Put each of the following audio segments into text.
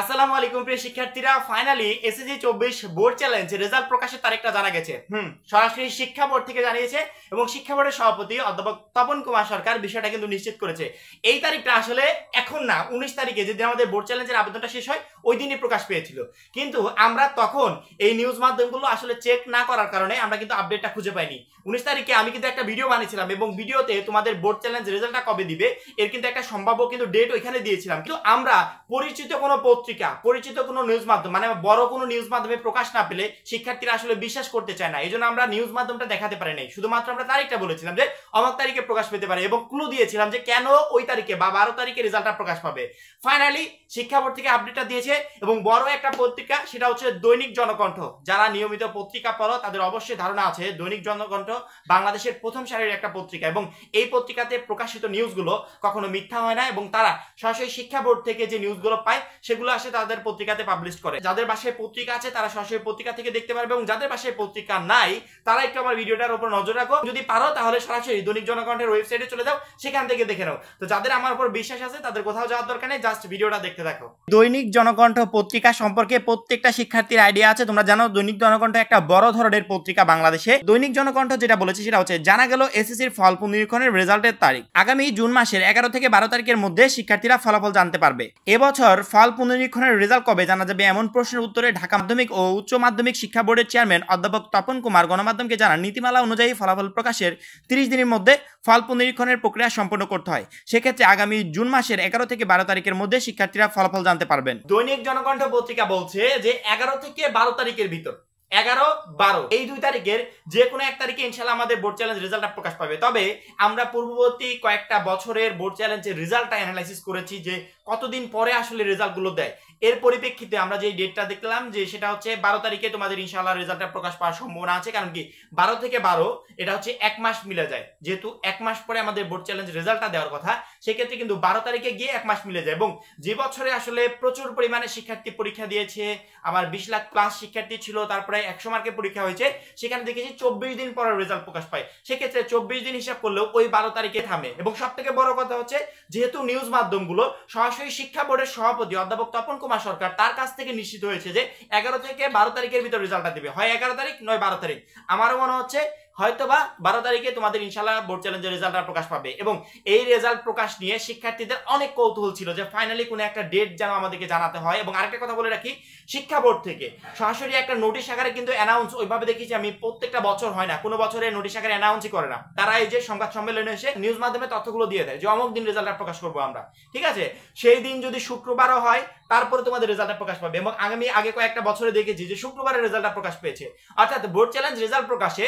আসসালামু আলাইকুম প্রিয় শিক্ষার্থীরা ফাইনালি এসএসসি চব্বিশ বোর্ড চ্যালেঞ্জ রেজাল্ট প্রকাশের তারিখটা জানা গেছে হুম সরাসরি শিক্ষা বোর্ড থেকে জানিয়েছে এবং শিক্ষা বোর্ডের সভাপতি অধ্যাপক তপন কুমার সরকার বিষয়টা কিন্তু নিশ্চিত করেছে এই তারিখটা আসলে এখন না উনিশ তারিখে যেদিন আমাদের বোর্ড চ্যালেঞ্জের আবেদনটা শেষ হয় ওই দিনই প্রকাশ পেয়েছিল কিন্তু আমরা তখন এই নিউজ মাধ্যমগুলো আসলে চেক না করার কারণে আমরা কিন্তু আপডেটটা খুঁজে পাইনি উনিশ তারিখে আমি কিন্তু একটা ভিডিও বানিয়েছিলাম এবং ভিডিওতে তোমাদের বোর্ড চ্যালেঞ্জ রেজাল্টটা কবে দিবে এর কিন্তু একটা সম্ভাব্য কিন্তু ডেট ওইখানে দিয়েছিলাম কিন্তু আমরা পরিচিত কোনো পত্রিকা পরিচিত কোনো নিউজ মাধ্যম মানে বড় কোনো নিউজ মাধ্যমে প্রকাশ না পেলে শিক্ষার্থীরা আসলে বিশ্বাস করতে চায় না এই আমরা নিউজ মাধ্যমটা দেখাতে পারি নাই শুধুমাত্র আমরা তারিখটা বলেছিলাম যে অমক তারিখে প্রকাশ পেতে পারে এবং ক্লু দিয়েছিলাম যে কেন ওই তারিখে বা বারো তারিখে রেজাল্টটা প্রকাশ পাবে ফাইনালি শিক্ষা বোর্ড থেকে আপডেটটা দিয়েছে এবং বড় একটা পত্রিকা সেটা হচ্ছে দৈনিক জনকণ্ঠ যারা নিয়মিত পত্রিকা পড়ো তাদের অবশ্যই ধারণা আছে দৈনিক জনকণ্ঠ বাংলাদেশের প্রথম সারির একটা পত্রিকা এবং এই পত্রিকাতে প্রকাশিত নিউজগুলো কখনো মিথ্যা হয় না এবং তারা সরাসরি শিক্ষা বোর্ড থেকে যে নিউজগুলো পায় সেগুলো আসে তাদের পত্রিকাতে পাবলিশ করে যাদের বাসায় পত্রিকা আছে তারা সরাসরি পত্রিকা থেকে দেখতে পারবে এবং যাদের বাসায় পত্রিকা নাই তারা একটু আমার ভিডিওটার উপর নজর রাখো যদি পারো তাহলে সরাসরি দৈনিক জনকণ্ঠের ওয়েবসাইটে চলে যাও সেখান থেকে দেখে নাও তো যাদের আমার উপর বিশ্বাস আছে তাদের কোথাও যাওয়ার দরকার নেই জাস্ট ভিডিওটা দেখতে থাকো দৈনিক জনকণ্ঠ পত্রিকা সম্পর্কে প্রত্যেকটা শিক্ষার্থীর আইডিয়া আছে তোমরা জানো দৈনিক জনকণ্ঠ একটা বড় ধরনের পত্রিকা বাংলাদেশে দৈনিক জনকণ্ঠ যেটা বলেছে সেটা হচ্ছে জানা গেল এসএসসির ফল পুনরীক্ষণের রেজাল্টের তারিখ আগামী জুন মাসের এগারো থেকে বারো তারিখের মধ্যে শিক্ষার্থীরা ফলাফল জানতে পারবে এবছর ফল পুনরীক্ষণ নিরীক্ষণের রেজাল্ট কবে জানা যাবে এমন প্রশ্নের উত্তরে ঢাকা মাধ্যমিক ও উচ্চ মাধ্যমিক শিক্ষা বোর্ডের চেয়ারম্যান অধ্যাপক তপন কুমার গণমাধ্যমকে জানান নীতিমালা অনুযায়ী ফলাফল প্রকাশের তিরিশ দিনের মধ্যে ফল পুনরীক্ষণের প্রক্রিয়া সম্পন্ন করতে হয় সেক্ষেত্রে আগামী জুন মাসের এগারো থেকে বারো তারিখের মধ্যে শিক্ষার্থীরা ফলাফল জানতে পারবেন দৈনিক জনকণ্ঠ পত্রিকা বলছে যে এগারো থেকে বারো তারিখের ভিতর এগারো বারো এই দুই তারিখের যে কোনো এক তারিখে ইনশাল্লাহ আমাদের বোর্ড চ্যালেঞ্জ রেজাল্টটা প্রকাশ পাবে তবে আমরা পূর্ববর্তী কয়েকটা বছরের বোর্ড চ্যালেঞ্জের রেজাল্টটা অ্যানালাইসিস করেছি যে কতদিন পরে আসলে রেজাল্টগুলো দেয় এর পরিপ্রেক্ষিতে আমরা যে ডেটটা দেখলাম যে সেটা হচ্ছে বারো তারিখে তোমাদের ইনশাল্লাহ রেজাল্টটা প্রকাশ পাওয়ার সম্ভাবনা আছে কারণ কি বারো থেকে বারো এটা হচ্ছে এক মাস মিলে যায় যেহেতু এক মাস পরে আমাদের বোর্ড চ্যালেঞ্জ রেজাল্টটা দেওয়ার কথা সেক্ষেত্রে কিন্তু বারো তারিখে গিয়ে এক মাস মিলে যায় এবং যে বছরে আসলে প্রচুর পরিমাণে শিক্ষার্থী পরীক্ষা দিয়েছে আমার বিশ লাখ প্লাস শিক্ষার্থী ছিল তারপরে একশো মার্কের পরীক্ষা হয়েছে সেখানে দেখেছি চব্বিশ দিন পরে রেজাল্ট প্রকাশ পায় সেক্ষেত্রে চব্বিশ দিন হিসাব করলেও ওই বারো তারিখে থামে এবং সব থেকে বড় কথা হচ্ছে যেহেতু নিউজ মাধ্যমগুলো সরাসরি শিক্ষা বোর্ডের সভাপতি অধ্যাপক তপন কুমার মহকুমা সরকার তার কাছ থেকে নিশ্চিত হয়েছে যে এগারো থেকে বারো তারিখের ভিতর রেজাল্টটা দেবে হয় এগারো তারিখ নয় বারো তারিখ আমারও মনে হচ্ছে হয়তোবা বারো তারিখে তোমাদের ইনশাল্লাহ বোর্ড চ্যালেঞ্জের রেজাল্টটা প্রকাশ পাবে এবং এই রেজাল্ট প্রকাশ নিয়ে শিক্ষার্থীদের অনেক কৌতূহল ছিল যে ফাইনালি কোনো একটা ডেট যেন আমাদেরকে জানাতে হয় এবং আরেকটা কথা বলে রাখি শিক্ষা বোর্ড থেকে সরাসরি একটা নোটিশ আকারে কিন্তু অ্যানাউন্স ওইভাবে দেখেছি আমি প্রত্যেকটা বছর হয় না কোনো বছরে নোটিশ আকারে অ্যানাউন্সই করে না তারা এই যে সংবাদ সম্মেলনে এসে নিউজ মাধ্যমে তথ্যগুলো দিয়ে দেয় যে অমুক দিন রেজাল্টটা প্রকাশ করবো আমরা ঠিক আছে সেই দিন যদি শুক্রবারও হয় তারপরে তোমাদের রেজাল্টটা প্রকাশ পাবে এবং আগামী আগে কয়েকটা বছরে দেখেছি যে শুক্রবারের রেজাল্টটা প্রকাশ পেয়েছে অর্থাৎ বোর্ড চ্যালেঞ্জ রেজাল্ট প্রকাশে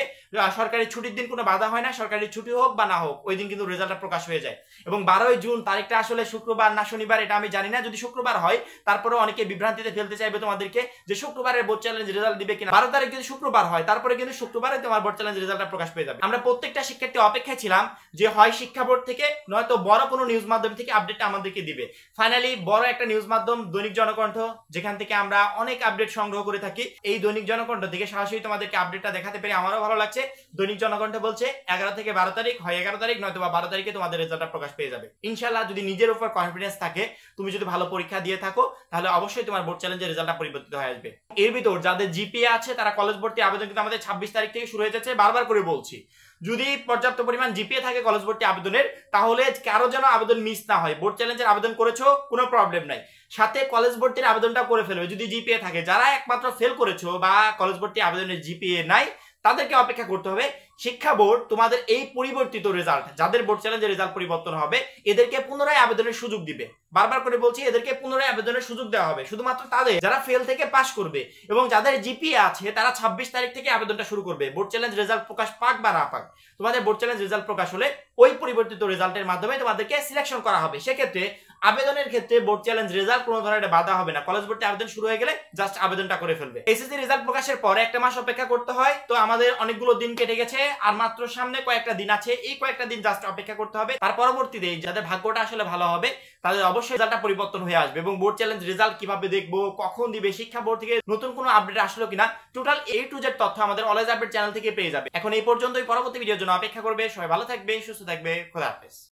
সরকারি ছুটির দিন কোনো বাধা হয় না সরকারি ছুটি হোক বা না হোক ওই দিন কিন্তু রেজাল্টটা প্রকাশ হয়ে যায় এবং বারোই জুন তারিখটা আসলে শুক্রবার না শনিবার এটা আমি জানি না যদি শুক্রবার হয় তারপরে অনেকে বিভ্রান্তিতে ফেলতে চাইবে তোমাদেরকে যে শুক্রবারের বোর্ড চ্যালেঞ্জ রেজাল্ট দিবে কিনা বারো তারিখ যদি শুক্রবার হয় তারপরে কিন্তু শুক্রবারে তোমার বোর্ড চ্যালেঞ্জ রেজাল্টটা প্রকাশ পেয়ে যাবে আমরা প্রত্যেকটা শিক্ষার্থী অপেক্ষায় ছিলাম যে হয় শিক্ষা বোর্ড থেকে নয়তো বড় কোনো নিউজ মাধ্যম থেকে আপডেটটা আমাদেরকে দিবে ফাইনালি বড় একটা নিউজ মাধ্যম দৈনিক জনকণ্ঠ যেখান থেকে আমরা অনেক আপডেট সংগ্রহ করে থাকি এই দৈনিক জনকণ্ঠ থেকে সরাসরি তোমাদেরকে আপডেটটা দেখাতে পেরে আমারও ভালো লাগছে দৈনিক জনগণটা বলছে এগারো থেকে বারো তারিখ হয় এগারো তারিখ নয়তো বা বারো তারিখে তোমাদের রেজাল্টটা প্রকাশ পেয়ে যাবে ইনশাল্লাহ যদি নিজের উপর কনফিডেন্স থাকে তুমি যদি ভালো পরীক্ষা দিয়ে থাকো তাহলে অবশ্যই তোমার বোর্ড চ্যালেঞ্জের রেজাল্টটা পরিবর্তিত হয়ে আসবে এর ভিতর যাদের জিপিএ আছে তারা কলেজ ভর্তি আবেদন কিন্তু আমাদের ছাব্বিশ তারিখ থেকে শুরু হয়ে যাচ্ছে বারবার করে বলছি যদি পর্যাপ্ত পরিমাণ জিপিএ থাকে কলেজ ভর্তি আবেদনের তাহলে কারো যেন আবেদন মিস না হয় বোর্ড চ্যালেঞ্জের আবেদন করেছো কোনো প্রবলেম নাই সাথে কলেজ ভর্তির আবেদনটা করে ফেলবে যদি জিপিএ থাকে যারা একমাত্র ফেল করেছো বা কলেজ ভর্তি আবেদনের জিপিএ নাই তাদেরকে অপেক্ষা করতে হবে শিক্ষা বোর্ড তোমাদের এই পরিবর্তিত রেজাল্ট যাদের বোর্ড চ্যালেঞ্জের রেজাল্ট পরিবর্তন হবে এদেরকে পুনরায় আবেদনের সুযোগ দিবে বারবার করে বলছি এদেরকে পুনরায় আবেদনের সুযোগ দেওয়া হবে শুধুমাত্র তাদের যারা ফেল থেকে পাস করবে এবং যাদের জিপিএ আছে তারা ২৬ তারিখ থেকে আবেদনটা শুরু করবে বোর্ড চ্যালেঞ্জ রেজাল্ট প্রকাশ পাক বা না পাক তোমাদের বোর্ড চ্যালেঞ্জ রেজাল্ট প্রকাশ হলে ওই পরিবর্তিত রেজাল্টের মাধ্যমে তোমাদেরকে সিলেকশন করা হবে সেক্ষেত্রে আবেদনের ক্ষেত্রে বোর্ড চ্যালেঞ্জ রেজাল্ট কোনো ধরনের বাধা হবে না কলেজ বোর্ডে আবেদন শুরু হয়ে গেলে জাস্ট আবেদনটা করে ফেলবে এসএসসি রেজাল্ট প্রকাশের পরে একটা মাস অপেক্ষা করতে হয় তো আমাদের অনেকগুলো দিন কেটে গেছে আর মাত্র সামনে কয়েকটা দিন আছে এই কয়েকটা দিন জাস্ট অপেক্ষা করতে হবে তার পরবর্তীতে যাদের ভাগ্যটা আসলে ভালো হবে তাদের অবশ্যই রেজাল্টটা পরিবর্তন হয়ে আসবে এবং বোর্ড চ্যালেঞ্জ রেজাল্ট কিভাবে দেখবো কখন দিবে শিক্ষা বোর্ড থেকে নতুন কোনো আপডেট আসলো কিনা টোটাল এ টু জেড তথ্য আমাদের অলওয়েজ আপডেট চ্যানেল থেকে পেয়ে যাবে এখন এই পর্যন্তই পরবর্তী ভিডিওর জন্য অপেক্ষা করবে সবাই ভালো থাকবে সুস্থ থাকবে খোদা হাফেজ